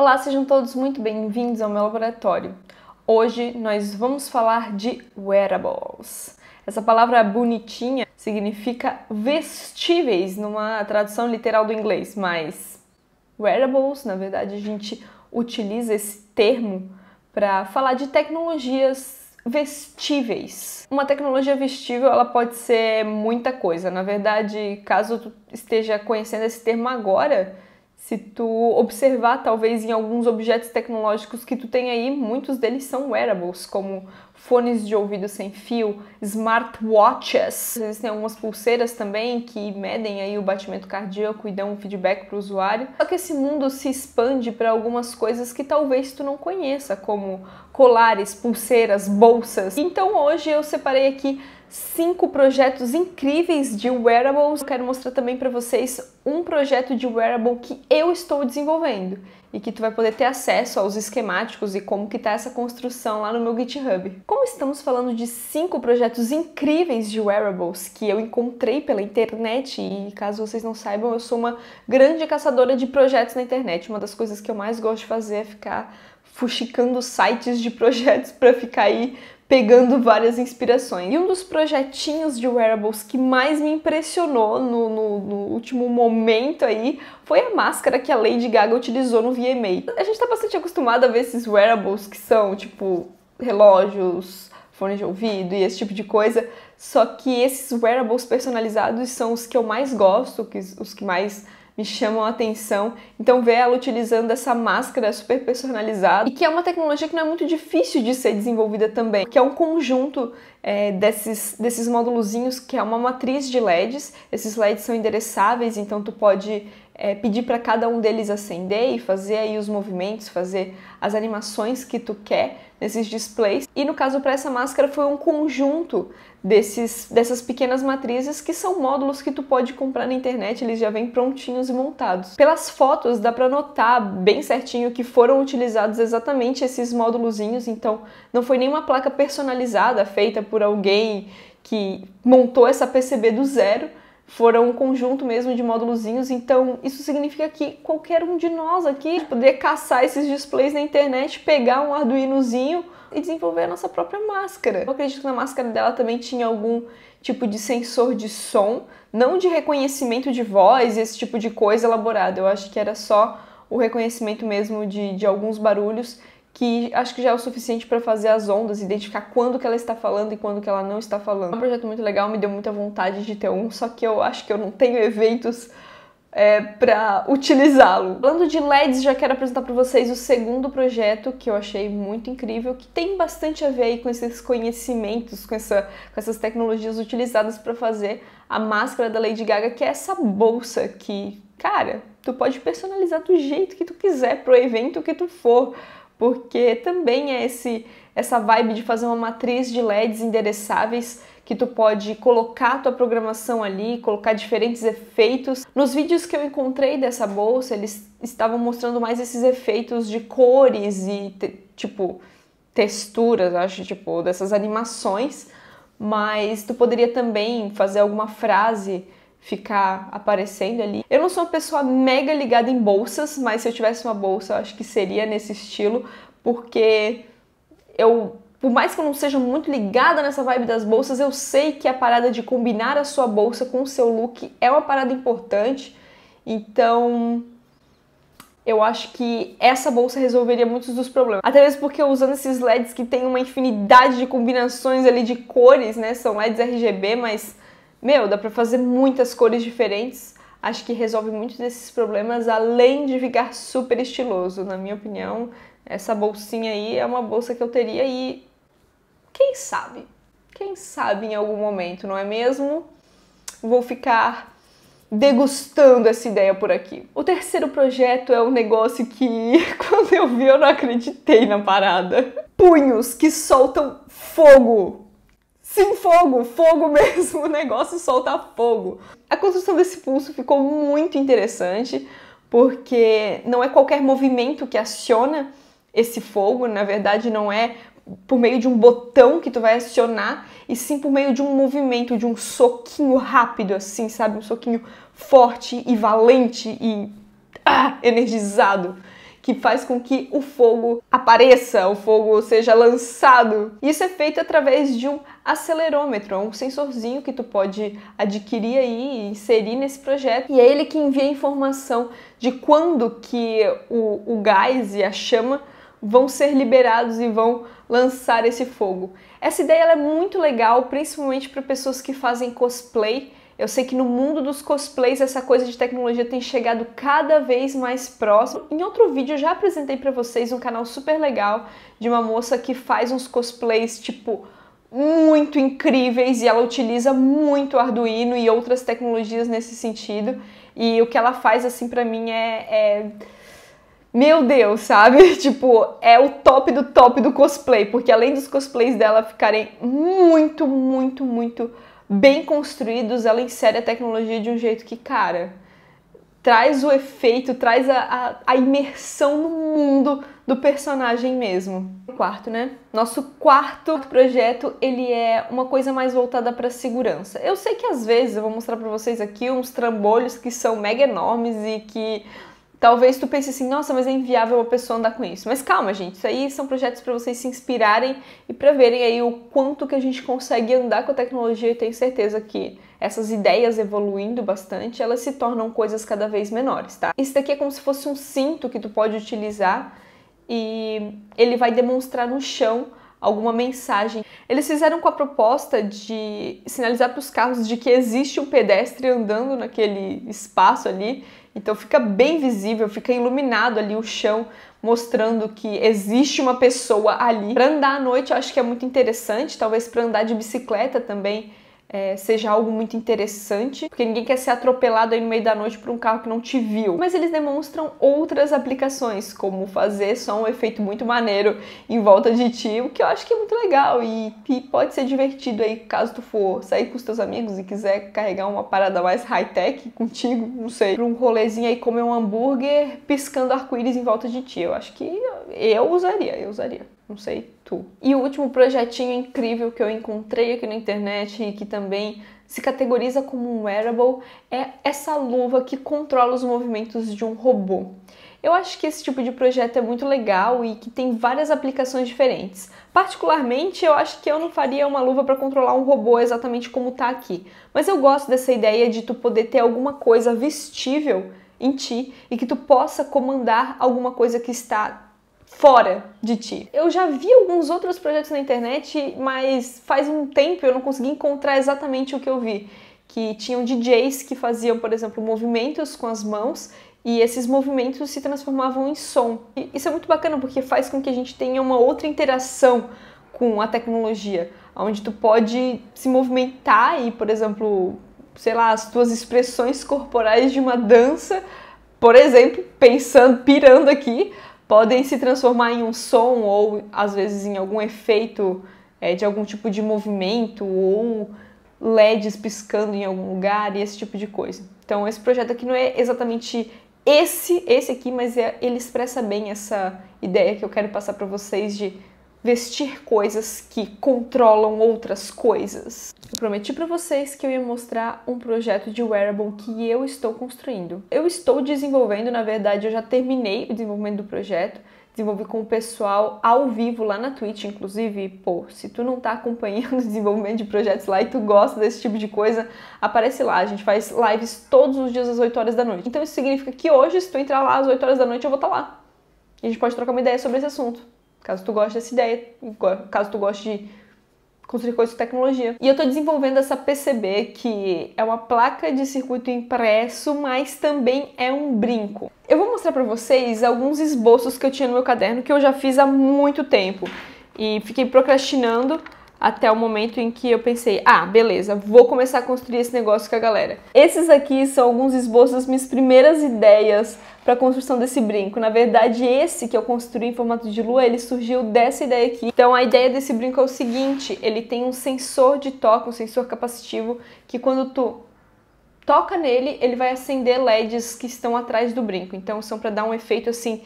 Olá, sejam todos muito bem-vindos ao meu laboratório. Hoje nós vamos falar de wearables. Essa palavra bonitinha significa vestíveis numa tradução literal do inglês, mas wearables, na verdade, a gente utiliza esse termo para falar de tecnologias vestíveis. Uma tecnologia vestível, ela pode ser muita coisa. Na verdade, caso tu esteja conhecendo esse termo agora, se tu observar talvez em alguns objetos tecnológicos que tu tem aí, muitos deles são wearables, como fones de ouvido sem fio, smartwatches. Existem algumas pulseiras também que medem aí o batimento cardíaco e dão um feedback para o usuário. Só que esse mundo se expande para algumas coisas que talvez tu não conheça, como colares, pulseiras, bolsas. Então hoje eu separei aqui cinco projetos incríveis de wearables. Eu quero mostrar também para vocês um projeto de wearable que eu estou desenvolvendo e que tu vai poder ter acesso aos esquemáticos e como que tá essa construção lá no meu GitHub. Como estamos falando de cinco projetos incríveis de wearables que eu encontrei pela internet e caso vocês não saibam, eu sou uma grande caçadora de projetos na internet. Uma das coisas que eu mais gosto de fazer é ficar fuxicando sites de projetos para ficar aí pegando várias inspirações. E um dos projetinhos de wearables que mais me impressionou no, no, no, último momento aí foi a máscara que a Lady Gaga utilizou no VMA. A gente tá bastante acostumado a ver esses wearables que são tipo relógios, fone de ouvido e esse tipo de coisa. Só que esses wearables personalizados são os que eu mais gosto, os que mais me chamam a atenção. Então ver ela utilizando essa máscara super personalizada e que é uma tecnologia que não é muito difícil de ser desenvolvida também, que é um conjunto é, desses, desses módulozinhos que é uma matriz de LEDs. Esses LEDs são endereçáveis, então tu pode é, pedir para cada um deles acender e fazer aí os movimentos, fazer as animações que tu quer nesses displays. E no caso para essa máscara foi um conjunto desses, dessas pequenas matrizes que são módulos que tu pode comprar na internet, eles já vêm prontinhos e montados. Pelas fotos dá para notar bem certinho que foram utilizados exatamente esses módulozinhos, então não foi nenhuma placa personalizada feita por alguém que montou essa PCB do zero, foram um conjunto mesmo de módulozinhos, então isso significa que qualquer um de nós aqui poderia caçar esses displays na internet, pegar um Arduinozinho e desenvolver a nossa própria máscara. Eu acredito que na máscara dela também tinha algum tipo de sensor de som, não de reconhecimento de voz e esse tipo de coisa elaborada. Eu acho que era só o reconhecimento mesmo de, de alguns barulhos que acho que já é o suficiente para fazer as ondas, identificar quando que ela está falando e quando que ela não está falando. É um projeto muito legal, me deu muita vontade de ter um, só que eu acho que eu não tenho eventos é, para utilizá-lo. Falando de LEDs, já quero apresentar para vocês o segundo projeto que eu achei muito incrível, que tem bastante a ver aí com esses conhecimentos, com, essa, com essas tecnologias utilizadas para fazer a máscara da Lady Gaga, que é essa bolsa que, cara, tu pode personalizar do jeito que tu quiser pro evento que tu for porque também é esse essa vibe de fazer uma matriz de LEDs endereçáveis que tu pode colocar a tua programação ali, colocar diferentes efeitos. Nos vídeos que eu encontrei dessa bolsa, eles estavam mostrando mais esses efeitos de cores e tipo texturas, acho, tipo, dessas animações, mas tu poderia também fazer alguma frase ficar aparecendo ali. Eu não sou uma pessoa mega ligada em bolsas, mas se eu tivesse uma bolsa, eu acho que seria nesse estilo, porque eu, por mais que eu não seja muito ligada nessa vibe das bolsas, eu sei que a parada de combinar a sua bolsa com o seu look é uma parada importante. Então, eu acho que essa bolsa resolveria muitos dos problemas. Até mesmo porque usando esses LEDs que tem uma infinidade de combinações ali de cores, né? São LEDs RGB, mas meu, dá para fazer muitas cores diferentes. Acho que resolve muitos desses problemas, além de ficar super estiloso. Na minha opinião, essa bolsinha aí é uma bolsa que eu teria e quem sabe? Quem sabe em algum momento, não é mesmo? Vou ficar degustando essa ideia por aqui. O terceiro projeto é um negócio que, quando eu vi, eu não acreditei na parada. Punhos que soltam fogo. Sim, fogo, fogo mesmo, o negócio solta fogo. A construção desse pulso ficou muito interessante, porque não é qualquer movimento que aciona esse fogo, na verdade não é por meio de um botão que tu vai acionar, e sim por meio de um movimento, de um soquinho rápido assim, sabe? Um soquinho forte e valente e ah, energizado que faz com que o fogo apareça, o fogo seja lançado. Isso é feito através de um acelerômetro, é um sensorzinho que tu pode adquirir aí e inserir nesse projeto. E é ele que envia informação de quando que o, o gás e a chama vão ser liberados e vão lançar esse fogo. Essa ideia é muito legal, principalmente para pessoas que fazem cosplay eu sei que no mundo dos cosplays essa coisa de tecnologia tem chegado cada vez mais próximo. Em outro vídeo eu já apresentei para vocês um canal super legal de uma moça que faz uns cosplays tipo muito incríveis e ela utiliza muito Arduino e outras tecnologias nesse sentido. E o que ela faz assim para mim é, é meu Deus, sabe? Tipo, é o top do top do cosplay, porque além dos cosplays dela ficarem muito, muito, muito bem construídos, ela insere a tecnologia de um jeito que, cara, traz o efeito, traz a, a, a, imersão no mundo do personagem mesmo. Quarto, né? Nosso quarto projeto, ele é uma coisa mais voltada para segurança. Eu sei que às vezes, eu vou mostrar para vocês aqui uns trambolhos que são mega enormes e que Talvez tu pense assim, nossa, mas é inviável uma pessoa andar com isso. Mas calma, gente, isso aí são projetos para vocês se inspirarem e para verem aí o quanto que a gente consegue andar com a tecnologia. E tenho certeza que essas ideias evoluindo bastante, elas se tornam coisas cada vez menores, tá? Isso daqui é como se fosse um cinto que tu pode utilizar e ele vai demonstrar no chão alguma mensagem. Eles fizeram com a proposta de sinalizar para os carros de que existe um pedestre andando naquele espaço ali, então fica bem visível, fica iluminado ali o chão, mostrando que existe uma pessoa ali. Para andar à noite eu acho que é muito interessante, talvez para andar de bicicleta também é, seja algo muito interessante, porque ninguém quer ser atropelado aí no meio da noite por um carro que não te viu. Mas eles demonstram outras aplicações, como fazer só um efeito muito maneiro em volta de ti, o que eu acho que é muito legal e, e pode ser divertido aí caso tu for sair com os teus amigos e quiser carregar uma parada mais high-tech contigo, não sei, pra um rolezinho aí comer um hambúrguer piscando arco-íris em volta de ti. Eu acho que eu usaria, eu usaria. Não sei tu. E o último projetinho incrível que eu encontrei aqui na internet e que também se categoriza como um wearable é essa luva que controla os movimentos de um robô. Eu acho que esse tipo de projeto é muito legal e que tem várias aplicações diferentes. Particularmente, eu acho que eu não faria uma luva para controlar um robô exatamente como tá aqui, mas eu gosto dessa ideia de tu poder ter alguma coisa vestível em ti e que tu possa comandar alguma coisa que está fora de ti. Eu já vi alguns outros projetos na internet, mas faz um tempo eu não consegui encontrar exatamente o que eu vi. Que tinham DJs que faziam, por exemplo, movimentos com as mãos e esses movimentos se transformavam em som. E isso é muito bacana porque faz com que a gente tenha uma outra interação com a tecnologia, onde tu pode se movimentar e, por exemplo, sei lá, as tuas expressões corporais de uma dança, por exemplo, pensando, pirando aqui, podem se transformar em um som ou às vezes em algum efeito é, de algum tipo de movimento ou LEDs piscando em algum lugar e esse tipo de coisa. Então esse projeto aqui não é exatamente esse, esse aqui, mas é, ele expressa bem essa ideia que eu quero passar para vocês de vestir coisas que controlam outras coisas. Eu prometi para vocês que eu ia mostrar um projeto de wearable que eu estou construindo. Eu estou desenvolvendo, na verdade, eu já terminei o desenvolvimento do projeto, desenvolvi com o pessoal ao vivo lá na Twitch, inclusive, pô, se tu não tá acompanhando o desenvolvimento de projetos lá e tu gosta desse tipo de coisa, aparece lá, a gente faz lives todos os dias às 8 horas da noite. Então isso significa que hoje, se tu entrar lá às 8 horas da noite, eu vou estar tá lá. E a gente pode trocar uma ideia sobre esse assunto. Caso tu goste dessa ideia, caso tu goste de construir coisas de tecnologia. E eu estou desenvolvendo essa PCB, que é uma placa de circuito impresso, mas também é um brinco. Eu vou mostrar para vocês alguns esboços que eu tinha no meu caderno que eu já fiz há muito tempo e fiquei procrastinando até o momento em que eu pensei, ah, beleza, vou começar a construir esse negócio com a galera. Esses aqui são alguns esboços das minhas primeiras ideias para a construção desse brinco. Na verdade, esse que eu construí em formato de lua, ele surgiu dessa ideia aqui. Então, a ideia desse brinco é o seguinte, ele tem um sensor de toque, um sensor capacitivo, que quando tu toca nele, ele vai acender LEDs que estão atrás do brinco. Então, são para dar um efeito assim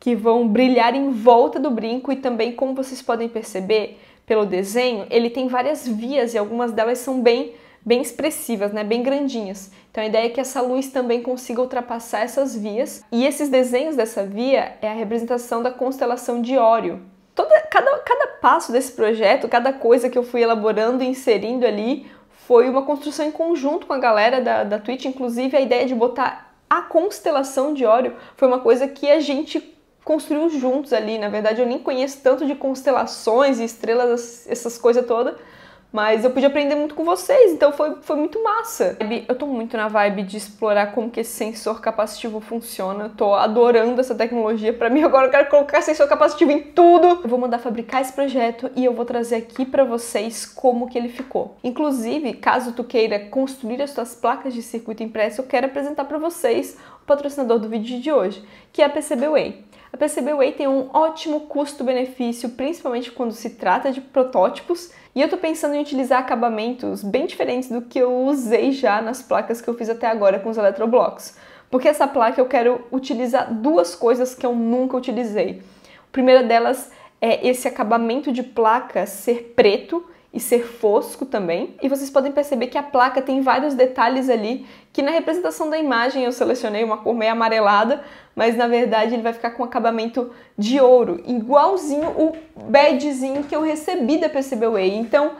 que vão brilhar em volta do brinco e também, como vocês podem perceber, pelo desenho, ele tem várias vias e algumas delas são bem bem expressivas, né, bem grandinhas. Então a ideia é que essa luz também consiga ultrapassar essas vias. E esses desenhos dessa via é a representação da constelação de Ório. Toda, cada, cada passo desse projeto, cada coisa que eu fui elaborando e inserindo ali, foi uma construção em conjunto com a galera da, da Twitch. Inclusive, a ideia de botar a constelação de Ório foi uma coisa que a gente construiu juntos ali. Na verdade, eu nem conheço tanto de constelações e estrelas, essas coisas todas. Mas eu pude aprender muito com vocês, então foi, foi muito massa. Eu tô muito na vibe de explorar como que esse sensor capacitivo funciona. tô adorando essa tecnologia. Para mim, agora eu quero colocar sensor capacitivo em tudo. Eu vou mandar fabricar esse projeto e eu vou trazer aqui para vocês como que ele ficou. Inclusive, caso tu queira construir as suas placas de circuito impresso, eu quero apresentar para vocês o patrocinador do vídeo de hoje, que é a PCBWay. A PCB Way tem um ótimo custo-benefício, principalmente quando se trata de protótipos, e eu tô pensando em utilizar acabamentos bem diferentes do que eu usei já nas placas que eu fiz até agora com os eletroblocos. Porque essa placa eu quero utilizar duas coisas que eu nunca utilizei. A primeira delas é esse acabamento de placa ser preto, e ser fosco também. E vocês podem perceber que a placa tem vários detalhes ali que na representação da imagem eu selecionei uma cor meio amarelada, mas na verdade ele vai ficar com acabamento de ouro, igualzinho o badgezinho que eu recebi da PCBWay. Então,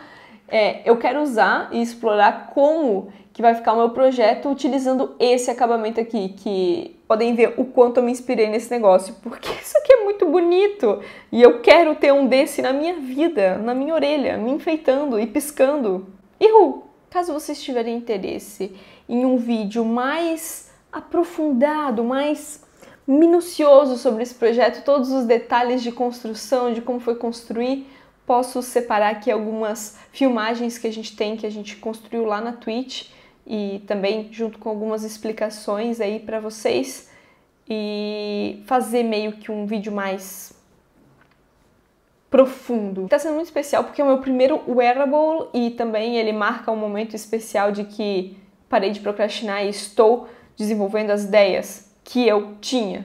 é, eu quero usar e explorar como que vai ficar o meu projeto utilizando esse acabamento aqui, que podem ver o quanto eu me inspirei nesse negócio, porque isso aqui é muito bonito e eu quero ter um desse na minha vida, na minha orelha, me enfeitando e piscando. E Ru, caso vocês tiverem interesse em um vídeo mais aprofundado, mais minucioso sobre esse projeto, todos os detalhes de construção, de como foi construir, posso separar aqui algumas filmagens que a gente tem, que a gente construiu lá na Twitch e também junto com algumas explicações aí para vocês e fazer meio que um vídeo mais profundo. Tá sendo muito especial porque é o meu primeiro wearable e também ele marca um momento especial de que parei de procrastinar e estou desenvolvendo as ideias que eu tinha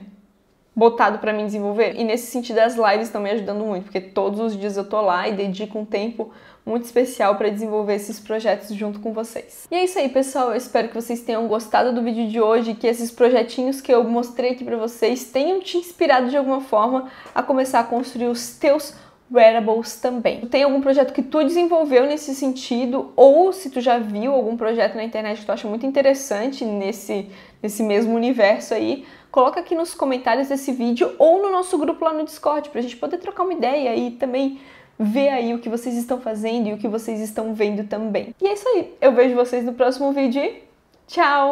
botado para mim desenvolver. E nesse sentido as lives estão me ajudando muito, porque todos os dias eu tô lá e dedico um tempo muito especial para desenvolver esses projetos junto com vocês. E é isso aí, pessoal. Eu espero que vocês tenham gostado do vídeo de hoje, que esses projetinhos que eu mostrei aqui para vocês tenham te inspirado de alguma forma a começar a construir os teus wearables também. Tem algum projeto que tu desenvolveu nesse sentido ou se tu já viu algum projeto na internet que tu acha muito interessante nesse nesse mesmo universo aí, coloca aqui nos comentários desse vídeo ou no nosso grupo lá no Discord, para a gente poder trocar uma ideia e também ver aí o que vocês estão fazendo e o que vocês estão vendo também. E é isso aí, eu vejo vocês no próximo vídeo e tchau!